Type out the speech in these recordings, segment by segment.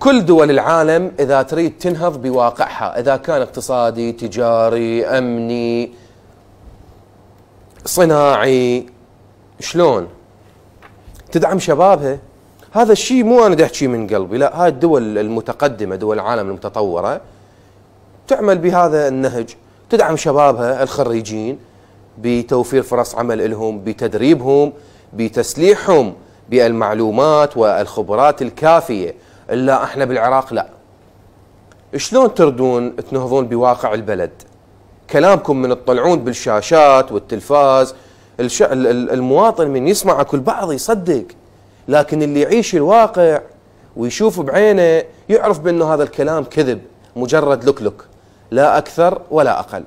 كل دول العالم إذا تريد تنهض بواقعها إذا كان اقتصادي تجاري أمني صناعي شلون تدعم شبابها هذا الشيء مو أنا أحكي من قلبي لا هاي الدول المتقدمة دول العالم المتطورة تعمل بهذا النهج تدعم شبابها الخريجين بتوفير فرص عمل لهم بتدريبهم بتسليحهم بالمعلومات والخبرات الكافيه الا احنا بالعراق لا شلون تردون تنهضون بواقع البلد كلامكم من تطلعون بالشاشات والتلفاز المواطن من كل بعض يصدق لكن اللي يعيش الواقع ويشوف بعينه يعرف بانه هذا الكلام كذب مجرد لكلك لا اكثر ولا اقل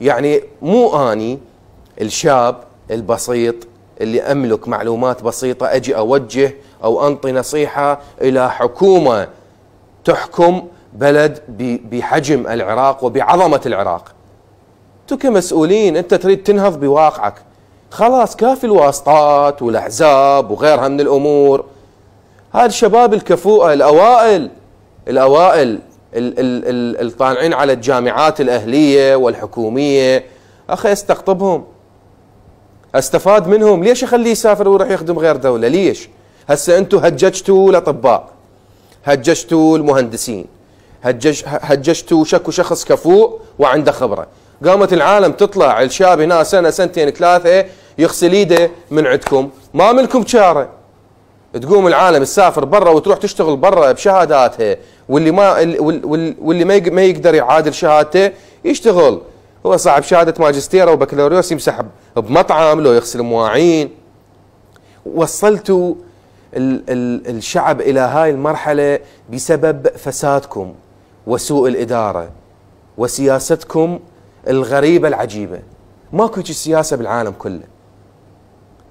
يعني مو اني الشاب البسيط اللي املك معلومات بسيطه اجي اوجه أو أنطي نصيحة إلى حكومة تحكم بلد بحجم العراق وبعظمة العراق أنتم كمسؤولين أنت تريد تنهض بواقعك خلاص كافي الواسطات والأحزاب وغيرها من الأمور هذا الشباب الكفوءة الأوائل الأوائل الطالعين على الجامعات الأهلية والحكومية أخي استقطبهم استفاد منهم ليش أخليه يسافر ويروح يخدم غير دولة ليش؟ هسه انتم هججتوا الاطباء هججتوا المهندسين هجج هججتوا شكو شخص كفوء وعنده خبره قامت العالم تطلع الشاب هنا سنه سنتين ثلاثه يغسل ايده من عندكم ما منكم شاره تقوم العالم تسافر برا وتروح تشتغل برا بشهاداتها واللي ما واللي ما يقدر يعادل شهادته يشتغل هو صاحب شهاده ماجستير او بكالوريوس يمسح بمطعم لو يغسل مواعين وصلتوا الشعب إلى هاي المرحلة بسبب فسادكم وسوء الإدارة وسياستكم الغريبة العجيبة ماكو هيك سياسة بالعالم كله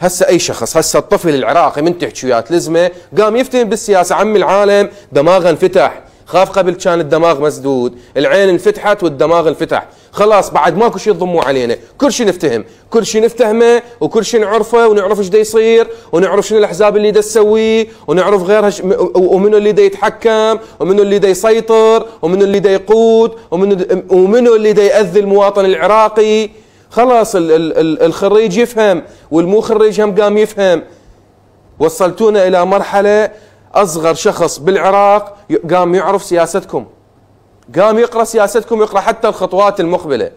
هسه اي شخص هسه الطفل العراقي من تحكي وياه تلزمه قام يفتن بالسياسه عم العالم دماغه انفتح خاف قبل كان الدماغ مسدود العين انفتحت والدماغ انفتح خلاص بعد ماكو شيء يضموا علينا كل شيء نفتهم كل شيء نفتهمه وكل شيء نعرفه ونعرف ايش يصير ونعرف شنو الاحزاب اللي دا تسويه ونعرف غيرها ش... ومنو اللي دا يتحكم ومنو اللي دا يسيطر ومنو اللي دا يقود ومنو ومنو اللي دا ياذي المواطن العراقي خلاص ال... ال... ال... الخريج يفهم والمو خريج هم قام يفهم وصلتونا الى مرحله اصغر شخص بالعراق قام يعرف سياستكم قام يقرا سياستكم يقرا حتى الخطوات المقبله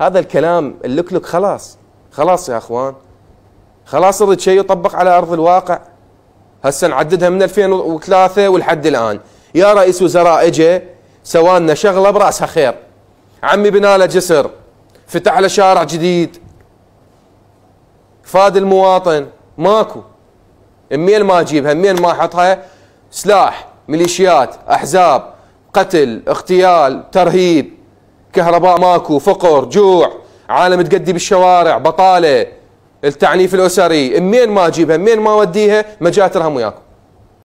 هذا الكلام اللكلك خلاص خلاص يا اخوان خلاص صرت شيء يطبق على ارض الواقع هسه نعددها من 2003 والحد الان يا رئيس وزراء اجى سوالنا شغله براسها خير عمي بنى له جسر فتح له شارع جديد فاد المواطن ماكو منين ما اجيبها منين ما احطها سلاح ميليشيات احزاب قتل اغتيال ترهيب كهرباء ماكو فقر جوع عالم تقدي بالشوارع بطاله التعنيف الاسري منين ما اجيبها منين ما اوديها مجاترهم وياكم